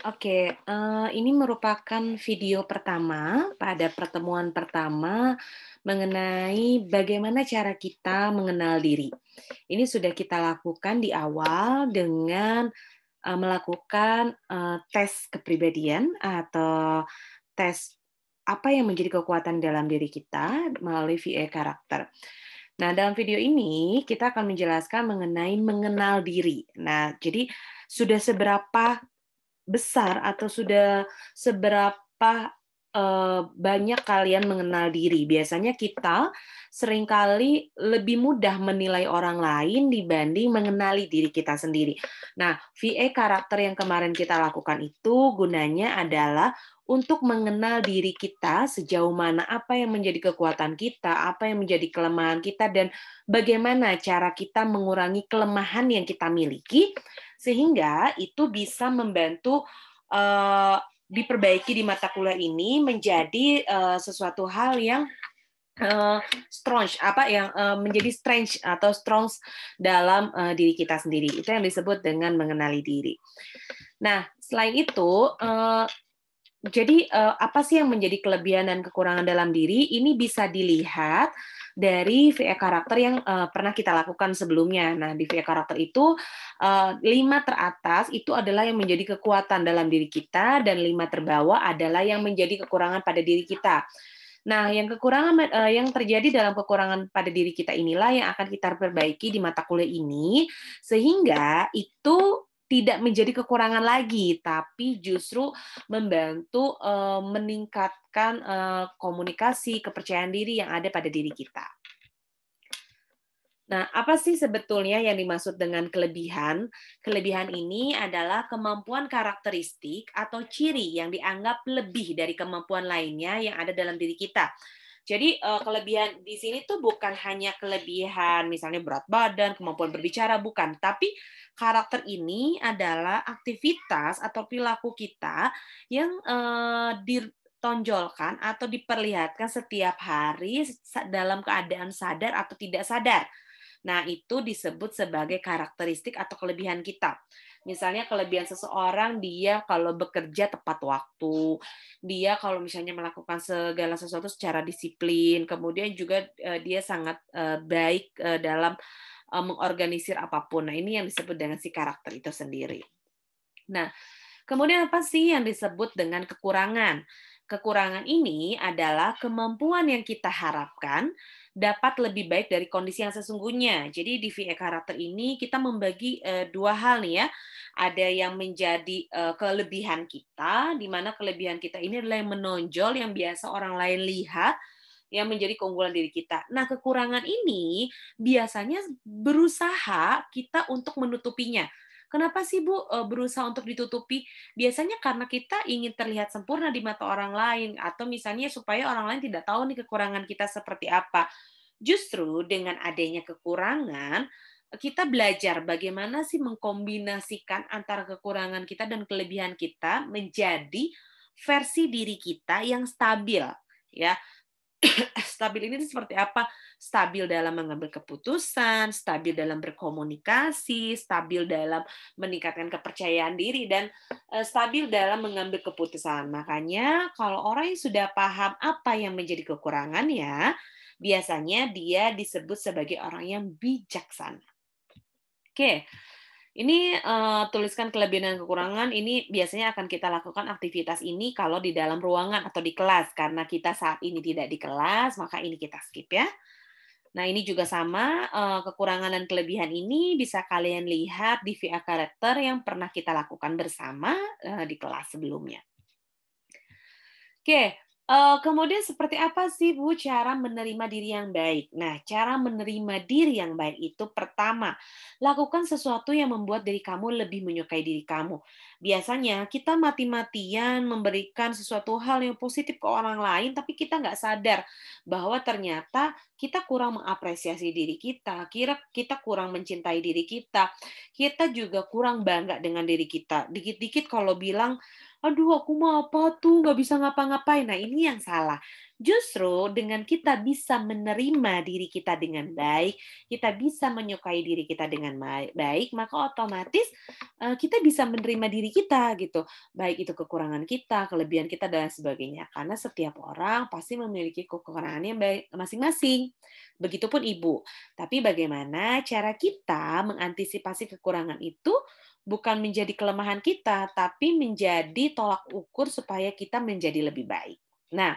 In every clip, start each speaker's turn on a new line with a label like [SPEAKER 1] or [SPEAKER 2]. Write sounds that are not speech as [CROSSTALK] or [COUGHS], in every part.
[SPEAKER 1] Oke, okay, uh, eh, ini merupakan video pertama pada pertemuan pertama mengenai bagaimana cara kita mengenal diri. Ini sudah kita lakukan di awal dengan uh, melakukan uh, tes kepribadian atau tes apa yang menjadi kekuatan dalam diri kita melalui VA karakter. Nah, dalam video ini kita akan menjelaskan mengenai mengenal diri. Nah, jadi sudah seberapa besar atau sudah seberapa eh, banyak kalian mengenal diri. Biasanya kita seringkali lebih mudah menilai orang lain dibanding mengenali diri kita sendiri. Nah, VA karakter yang kemarin kita lakukan itu gunanya adalah untuk mengenal diri kita sejauh mana apa yang menjadi kekuatan kita, apa yang menjadi kelemahan kita dan bagaimana cara kita mengurangi kelemahan yang kita miliki sehingga itu bisa membantu uh, diperbaiki di mata kuliah ini menjadi uh, sesuatu hal yang uh, eh, strong apa yang uh, menjadi strange atau strong dalam uh, diri kita sendiri itu yang disebut dengan mengenali diri. Nah selain itu uh, jadi apa sih yang menjadi kelebihan dan kekurangan dalam diri ini bisa dilihat dari VA karakter yang uh, pernah kita lakukan sebelumnya. Nah, di VA karakter itu uh, lima teratas itu adalah yang menjadi kekuatan dalam diri kita dan lima terbawah adalah yang menjadi kekurangan pada diri kita. Nah, yang kekurangan uh, yang terjadi dalam kekurangan pada diri kita inilah yang akan kita perbaiki di mata kuliah ini sehingga itu tidak menjadi kekurangan lagi, tapi justru membantu uh, meningkatkan uh, komunikasi, kepercayaan diri yang ada pada diri kita. Nah, apa sih sebetulnya yang dimaksud dengan kelebihan? Kelebihan ini adalah kemampuan karakteristik atau ciri yang dianggap lebih dari kemampuan lainnya yang ada dalam diri kita. Jadi eh, kelebihan di sini tuh bukan hanya kelebihan misalnya berat badan, kemampuan berbicara bukan, tapi karakter ini adalah aktivitas atau perilaku kita yang uh, ditonjolkan atau diperlihatkan setiap hari dalam keadaan sadar atau tidak sadar Nah, itu disebut sebagai karakteristik atau kelebihan kita. Misalnya kelebihan seseorang dia kalau bekerja tepat waktu, dia kalau misalnya melakukan segala sesuatu secara disiplin, kemudian juga eh, dia sangat eh, baik eh, dalam mengorganisir apapun. Nah, ini yang disebut dengan si karakter itu sendiri. Nah, kemudian apa sih yang disebut dengan kekurangan? Kekurangan ini adalah kemampuan yang kita harapkan dapat lebih baik dari kondisi yang sesungguhnya. Jadi di VA e karakter ini kita membagi eh, dua hal nih ya. Ada yang menjadi eh, kelebihan kita, di mana kelebihan kita ini adalah yang menonjol yang biasa orang lain lihat, yang menjadi keunggulan diri kita. Nah, kekurangan ini biasanya berusaha kita untuk menutupinya. Kenapa sih Bu e, berusaha untuk ditutupi? Biasanya karena kita ingin terlihat sempurna di mata orang lain atau misalnya supaya orang lain tidak tahu nih kekurangan kita seperti apa. Justru dengan adanya kekurangan, kita belajar bagaimana sih mengkombinasikan antara kekurangan kita dan kelebihan kita menjadi versi diri kita yang stabil ya [COUGHS] stabil ini seperti apa? Stabil dalam mengambil keputusan, stabil dalam berkomunikasi, stabil dalam meningkatkan kepercayaan diri dan eh, stabil dalam mengambil keputusan. Makanya kalau orang yang sudah paham apa yang menjadi kekurangannya, biasanya dia disebut sebagai orang yang bijaksana. Oke. Okay ini uh, tuliskan kelebihan dan kekurangan. Ini biasanya akan kita lakukan aktivitas ini kalau di dalam ruangan atau di kelas. Karena kita saat ini tidak di kelas, maka ini kita skip ya. Nah, ini juga sama. Uh, kekurangan dan kelebihan ini bisa kalian lihat di VA karakter yang pernah kita lakukan bersama uh, di kelas sebelumnya. Oke, Uh, kemudian seperti apa sih Bu cara menerima diri yang baik? Nah, cara menerima diri yang baik itu pertama, lakukan sesuatu yang membuat diri kamu lebih menyukai diri kamu. Biasanya kita mati-matian memberikan sesuatu hal yang positif ke orang lain, tapi kita nggak sadar bahwa ternyata kita kurang mengapresiasi diri kita, kira kita kurang mencintai diri kita, kita juga kurang bangga dengan diri kita. Dikit-dikit kalau bilang aduh aku mau apa tuh nggak bisa ngapa-ngapain nah ini yang salah justru dengan kita bisa menerima diri kita dengan baik kita bisa menyukai diri kita dengan baik maka otomatis eh, kita bisa menerima diri kita gitu baik itu kekurangan kita kelebihan kita dan sebagainya karena setiap orang pasti memiliki kekurangannya masing-masing Begitupun ibu. Tapi bagaimana cara kita mengantisipasi kekurangan itu bukan menjadi kelemahan kita, tapi menjadi tolak ukur supaya kita menjadi lebih baik. Nah,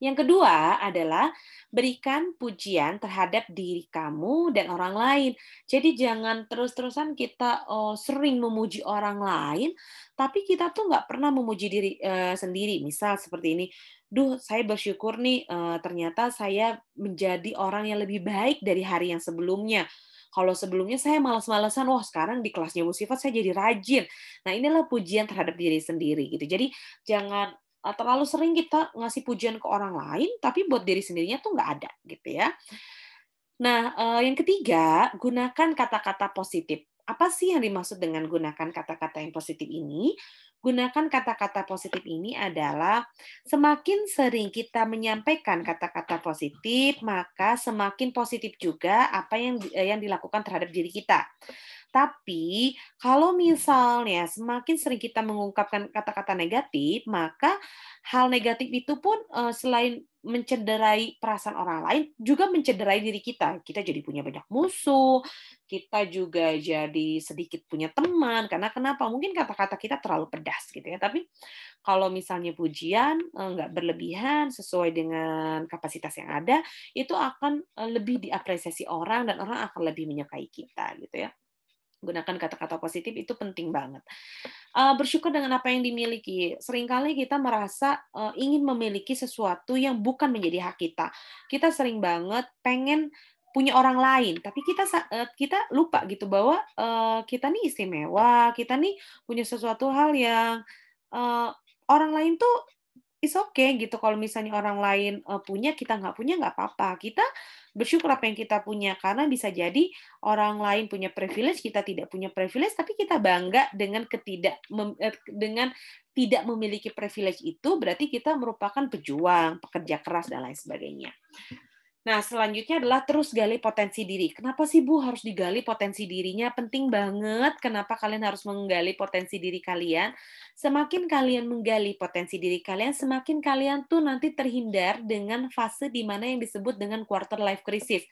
[SPEAKER 1] yang kedua adalah berikan pujian terhadap diri kamu dan orang lain. Jadi jangan terus-terusan kita oh, sering memuji orang lain, tapi kita tuh nggak pernah memuji diri uh, sendiri. Misal seperti ini, duh saya bersyukur nih uh, ternyata saya menjadi orang yang lebih baik dari hari yang sebelumnya kalau sebelumnya saya malas-malasan, wah sekarang di kelasnya Bu saya jadi rajin. Nah inilah pujian terhadap diri sendiri gitu. Jadi jangan terlalu sering kita ngasih pujian ke orang lain tapi buat diri sendirinya tuh nggak ada gitu ya nah eh, yang ketiga gunakan kata-kata positif apa sih yang dimaksud dengan gunakan kata-kata yang positif ini? Gunakan kata-kata positif ini adalah semakin sering kita menyampaikan kata-kata positif, maka semakin positif juga apa yang eh, yang dilakukan terhadap diri kita. Tapi kalau misalnya semakin sering kita mengungkapkan kata-kata negatif, maka hal negatif itu pun uh, selain mencederai perasaan orang lain juga mencederai diri kita. Kita jadi punya banyak musuh, kita juga jadi sedikit punya teman karena kenapa? Mungkin kata-kata kita terlalu pedas gitu ya. Tapi kalau misalnya pujian eh, nggak berlebihan sesuai dengan kapasitas yang ada, itu akan eh, lebih diapresiasi orang dan orang akan lebih menyukai kita gitu ya gunakan kata-kata positif itu penting banget. Uh, bersyukur dengan apa yang dimiliki. Seringkali kita merasa uh, ingin memiliki sesuatu yang bukan menjadi hak kita. Kita sering banget pengen punya orang lain tapi kita eh, kita lupa gitu bahwa uh, kita nih istimewa kita nih punya sesuatu hal yang uh, orang lain tuh is okay gitu kalau misalnya orang lain uh, punya kita nggak punya nggak apa-apa kita bersyukur apa yang kita punya karena bisa jadi orang lain punya privilege kita tidak punya privilege tapi kita bangga dengan ketidak eh, dengan tidak memiliki privilege itu berarti kita merupakan pejuang, pekerja keras dan lain sebagainya. Nah, selanjutnya adalah terus gali potensi diri. Kenapa sih Bu harus digali potensi dirinya? Penting banget kenapa kalian harus menggali potensi diri kalian. Semakin kalian menggali potensi diri kalian, semakin kalian tuh nanti terhindar dengan fase di mana yang disebut dengan quarter life crisis.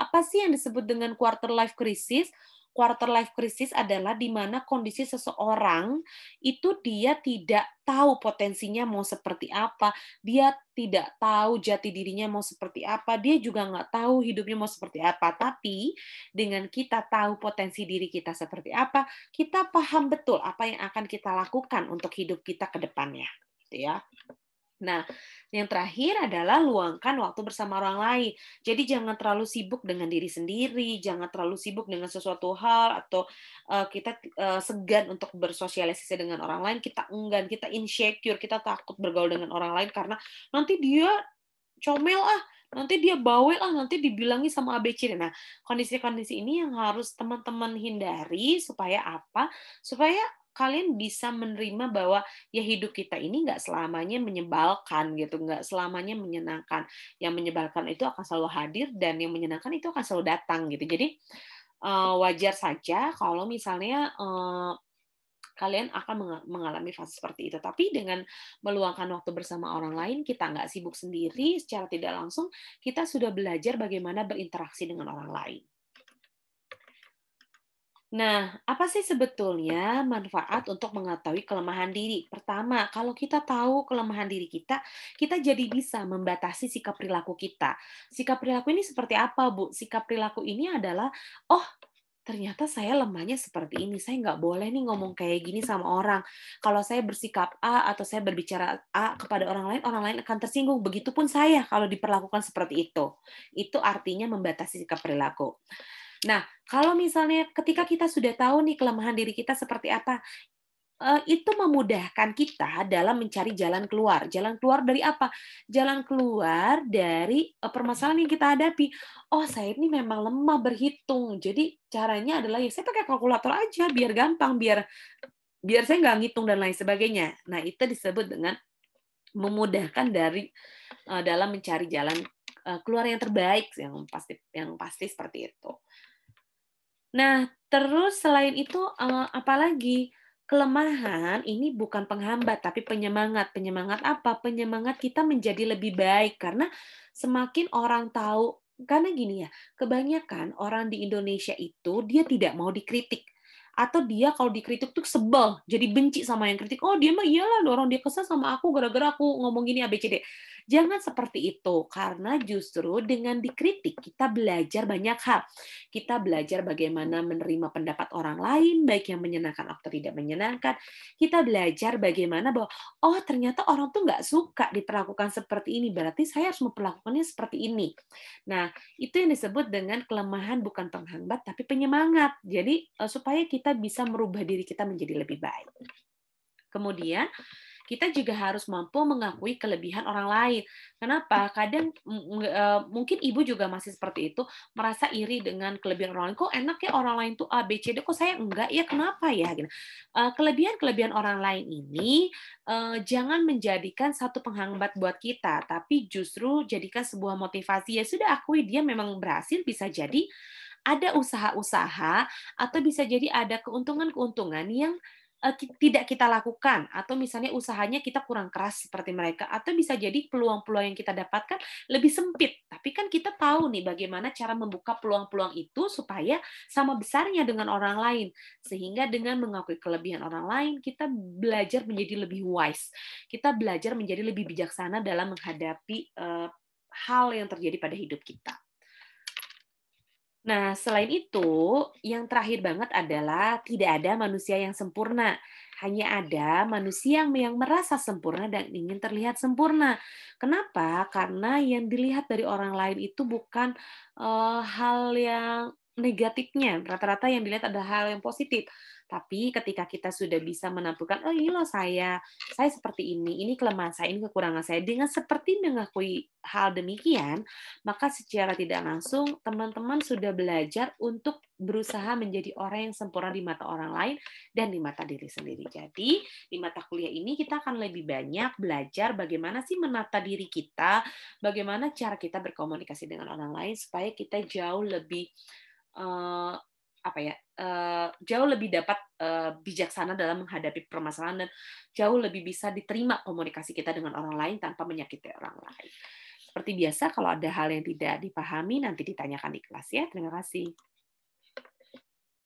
[SPEAKER 1] Apa sih yang disebut dengan quarter life crisis? quarter life crisis adalah di mana kondisi seseorang itu dia tidak tahu potensinya mau seperti apa, dia tidak tahu jati dirinya mau seperti apa, dia juga nggak tahu hidupnya mau seperti apa. Tapi dengan kita tahu potensi diri kita seperti apa, kita paham betul apa yang akan kita lakukan untuk hidup kita ke depannya, gitu ya. Nah, yang terakhir adalah luangkan waktu bersama orang lain. Jadi jangan terlalu sibuk dengan diri sendiri, jangan terlalu sibuk dengan sesuatu hal atau uh, kita uh, segan untuk bersosialisasi dengan orang lain, kita enggan, kita insecure, kita takut bergaul dengan orang lain karena nanti dia comel ah, nanti dia bawel ah, nanti dibilangi sama ABC. Nah, kondisi-kondisi ini yang harus teman-teman hindari supaya apa? Supaya kalian bisa menerima bahwa ya hidup kita ini nggak selamanya menyebalkan gitu, nggak selamanya menyenangkan. Yang menyebalkan itu akan selalu hadir dan yang menyenangkan itu akan selalu datang gitu. Jadi uh, wajar saja kalau misalnya uh, kalian akan mengalami fase seperti itu. Tapi dengan meluangkan waktu bersama orang lain, kita nggak sibuk sendiri, secara tidak langsung kita sudah belajar bagaimana berinteraksi dengan orang lain. Nah, apa sih sebetulnya manfaat untuk mengetahui kelemahan diri? Pertama, kalau kita tahu kelemahan diri kita, kita jadi bisa membatasi sikap perilaku kita. Sikap perilaku ini seperti apa, Bu? Sikap perilaku ini adalah, oh, ternyata saya lemahnya seperti ini. Saya nggak boleh nih ngomong kayak gini sama orang. Kalau saya bersikap A atau saya berbicara A kepada orang lain, orang lain akan tersinggung. Begitupun saya kalau diperlakukan seperti itu. Itu artinya membatasi sikap perilaku. Nah, kalau misalnya ketika kita sudah tahu nih kelemahan diri kita seperti apa, eh, itu memudahkan kita dalam mencari jalan keluar. Jalan keluar dari apa? Jalan keluar dari eh, permasalahan yang kita hadapi. Oh, saya ini memang lemah berhitung. Jadi caranya adalah ya saya pakai kalkulator aja biar gampang, biar biar saya nggak ngitung dan lain sebagainya. Nah, itu disebut dengan memudahkan dari eh, dalam mencari jalan Eh, keluar yang terbaik yang pasti yang pasti seperti itu. Nah, terus selain itu eh, apalagi kelemahan ini bukan penghambat tapi penyemangat. Penyemangat apa? Penyemangat kita menjadi lebih baik karena semakin orang tahu karena gini ya, kebanyakan orang di Indonesia itu dia tidak mau dikritik atau dia kalau dikritik tuh sebel, jadi benci sama yang kritik. Oh, dia mah iyalah orang dia kesel sama aku gara-gara aku ngomong gini ABCD. Jangan seperti itu, karena justru dengan dikritik kita belajar banyak hal. Kita belajar bagaimana menerima pendapat orang lain, baik yang menyenangkan atau tidak menyenangkan. Kita belajar bagaimana bahwa, oh ternyata orang tuh nggak suka diperlakukan seperti ini, berarti saya harus memperlakukannya seperti ini. Nah, itu yang disebut dengan kelemahan bukan penghambat, tapi penyemangat. Jadi, eh, supaya kita bisa merubah diri kita menjadi lebih baik. Kemudian, kita juga harus mampu mengakui kelebihan orang lain. Kenapa? Hmm. Kadang e, mungkin ibu juga masih seperti itu, merasa iri dengan kelebihan orang lain. Kok enak ya orang lain tuh A, B, C, D, kok saya enggak? Ya kenapa ya? Gitu. E, kelebihan-kelebihan orang lain ini e, jangan menjadikan satu penghambat buat kita, tapi justru jadikan sebuah motivasi. Ya sudah akui dia memang berhasil, bisa jadi ada usaha-usaha atau bisa jadi ada keuntungan-keuntungan yang Eh, tidak kita lakukan atau misalnya usahanya kita kurang keras seperti mereka atau bisa jadi peluang-peluang yang kita dapatkan lebih sempit tapi kan kita tahu nih bagaimana cara membuka peluang-peluang itu supaya sama besarnya dengan orang lain sehingga dengan mengakui kelebihan orang lain kita belajar menjadi lebih wise kita belajar menjadi lebih bijaksana dalam menghadapi uh, hal yang terjadi pada hidup kita Nah, selain itu, yang terakhir banget adalah tidak ada manusia yang sempurna. Hanya ada manusia yang merasa sempurna dan ingin terlihat sempurna. Kenapa? Karena yang dilihat dari orang lain itu bukan uh, hal yang negatifnya. Rata-rata yang dilihat ada hal yang positif. Tapi ketika kita sudah bisa menampilkan, oh ini loh saya, saya seperti ini, ini kelemahan saya, ini kekurangan saya, dengan seperti mengakui hal demikian, maka secara tidak langsung teman-teman sudah belajar untuk berusaha menjadi orang yang sempurna di mata orang lain dan di mata diri sendiri. Jadi di mata kuliah ini kita akan lebih banyak belajar bagaimana sih menata diri kita, bagaimana cara kita berkomunikasi dengan orang lain supaya kita jauh lebih uh, apa ya uh, jauh lebih dapat uh, bijaksana dalam menghadapi permasalahan dan jauh lebih bisa diterima komunikasi kita dengan orang lain tanpa menyakiti orang lain. Seperti biasa, kalau ada hal yang tidak dipahami nanti ditanyakan di kelas ya. Terima kasih.